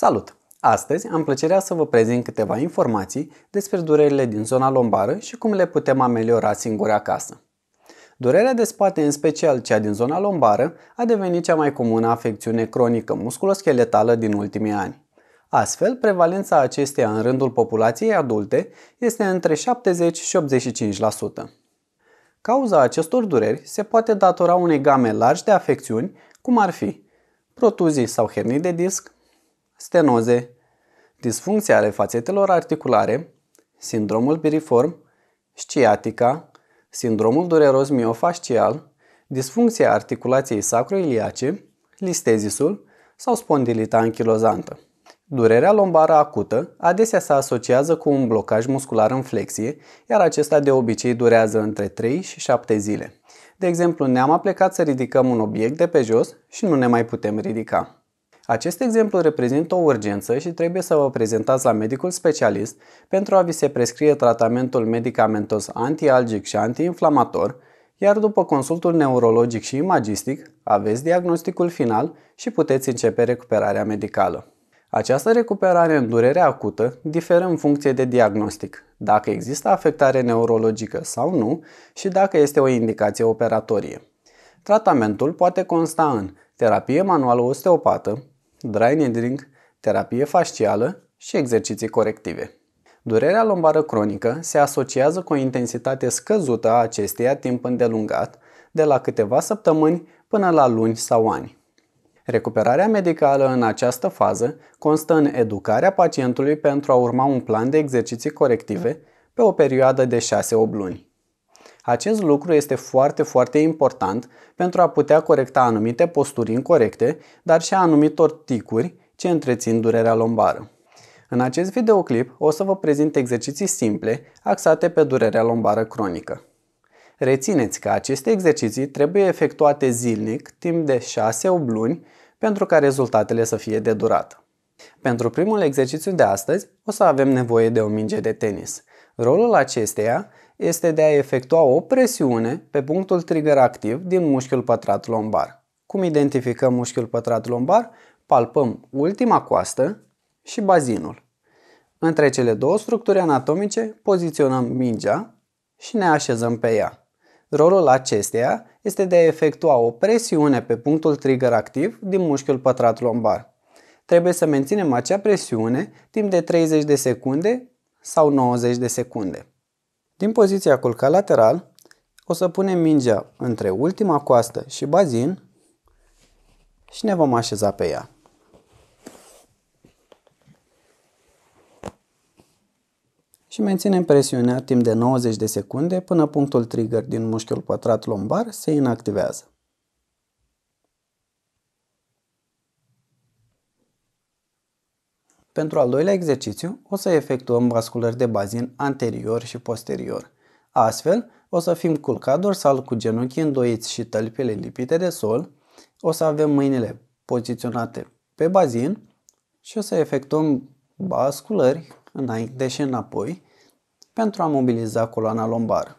Salut! Astăzi am plăcerea să vă prezint câteva informații despre durerile din zona lombară și cum le putem ameliora singuri acasă. Durerea de spate, în special cea din zona lombară, a devenit cea mai comună afecțiune cronică musculoscheletală din ultimii ani. Astfel, prevalența acesteia în rândul populației adulte este între 70 și 85%. Cauza acestor dureri se poate datora unei game largi de afecțiuni, cum ar fi protuzii sau hernii de disc, stenoze, disfuncția ale fațetelor articulare, sindromul piriform, sciatica, sindromul dureros miofascial, disfuncția articulației sacroiliace, listezisul sau spondilita anchilozantă. Durerea lombară acută adesea se asociază cu un blocaj muscular în flexie, iar acesta de obicei durează între 3 și 7 zile. De exemplu, ne-am aplecat să ridicăm un obiect de pe jos și nu ne mai putem ridica. Acest exemplu reprezintă o urgență și trebuie să vă prezentați la medicul specialist pentru a vi se prescrie tratamentul medicamentos antialgic și antiinflamator, iar după consultul neurologic și imagistic aveți diagnosticul final și puteți începe recuperarea medicală. Această recuperare în durere acută diferă în funcție de diagnostic, dacă există afectare neurologică sau nu și dacă este o indicație operatorie. Tratamentul poate consta în terapie manuală osteopată, dry needling, terapie fascială și exerciții corective. Durerea lombară cronică se asociază cu o intensitate scăzută a acesteia timp îndelungat, de la câteva săptămâni până la luni sau ani. Recuperarea medicală în această fază constă în educarea pacientului pentru a urma un plan de exerciții corective pe o perioadă de 6-8 luni. Acest lucru este foarte, foarte important pentru a putea corecta anumite posturi incorrecte, dar și anumitor ticuri ce întrețin durerea lombară. În acest videoclip o să vă prezint exerciții simple axate pe durerea lombară cronică. Rețineți că aceste exerciții trebuie efectuate zilnic timp de 6-8 luni pentru ca rezultatele să fie de durată. Pentru primul exercițiu de astăzi o să avem nevoie de o minge de tenis. Rolul acesteia este de a efectua o presiune pe punctul trigger activ din mușchiul pătrat lombar. Cum identificăm mușchiul pătrat lombar? Palpăm ultima coastă și bazinul. Între cele două structuri anatomice poziționăm mingea și ne așezăm pe ea. Rolul acesteia este de a efectua o presiune pe punctul trigger activ din mușchiul pătrat lombar. Trebuie să menținem acea presiune timp de 30 de secunde sau 90 de secunde. Din poziția culca lateral, o să punem mingea între ultima coastă și bazin și ne vom așeza pe ea. Și menținem presiunea timp de 90 de secunde până punctul trigger din mușchiul pătrat lombar se inactivează. Pentru al doilea exercițiu, o să efectuăm basculări de bazin anterior și posterior. Astfel, o să fim culcat dorsal cu genunchii îndoiți și tălpile lipite de sol, o să avem mâinile poziționate pe bazin și o să efectuăm basculări înainte și înapoi pentru a mobiliza coloana lombară.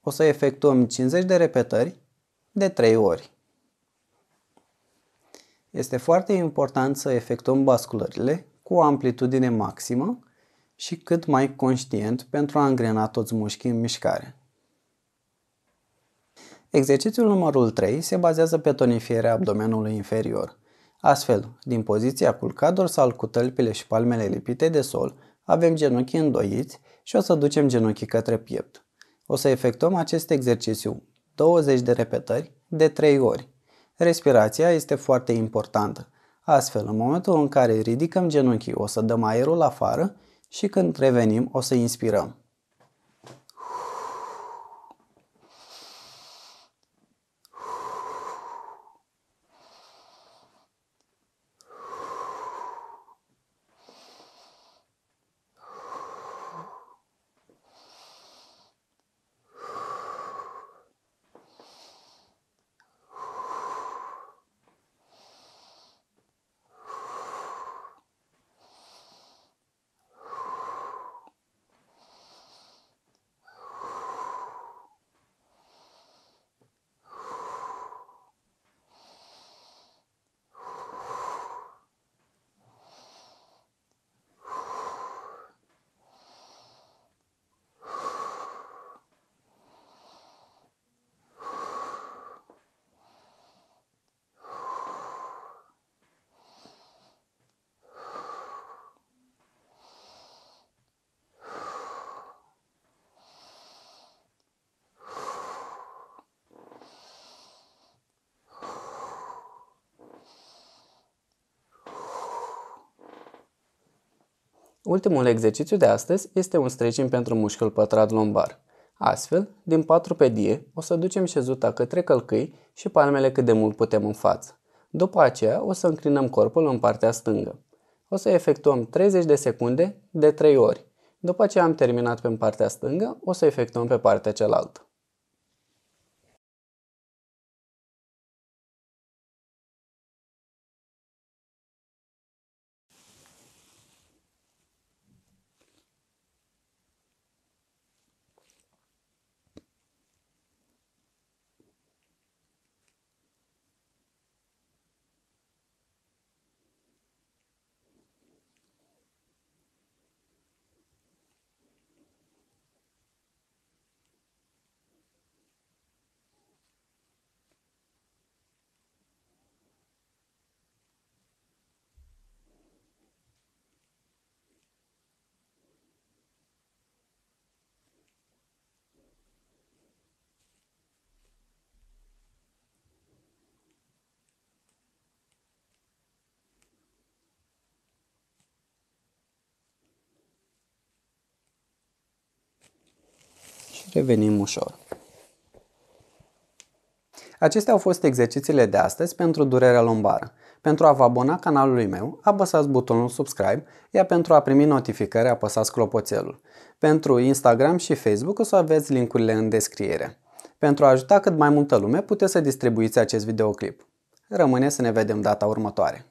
O să efectuăm 50 de repetări de 3 ori. Este foarte important să efectuăm basculările cu o amplitudine maximă și cât mai conștient pentru a îngrena toți mușchii în mișcare. Exercițiul numărul 3 se bazează pe tonifierea abdomenului inferior. Astfel, din poziția culcat dorsal cu tălpile și palmele lipite de sol, avem genunchii îndoiți și o să ducem genunchii către piept. O să efectuăm acest exercițiu 20 de repetări de 3 ori. Respirația este foarte importantă. Astfel, în momentul în care ridicăm genunchii, o să dăm aerul afară și când revenim, o să inspirăm. Ultimul exercițiu de astăzi este un stretching pentru mușchiul pătrat lombar. Astfel, din patru pe die, o să ducem șezuta către călcâi și palmele cât de mult putem în față. După aceea, o să înclinăm corpul în partea stângă. O să efectuăm 30 de secunde de 3 ori. După ce am terminat pe partea stângă, o să efectuăm pe partea cealaltă. Revenim ușor. Acestea au fost exercițiile de astăzi pentru durerea lombară. Pentru a vă abona canalului meu, apăsați butonul subscribe, iar pentru a primi notificări apăsați clopoțelul. Pentru Instagram și Facebook o să aveți linkurile în descriere. Pentru a ajuta cât mai multă lume, puteți să distribuiți acest videoclip. Rămâne să ne vedem data următoare.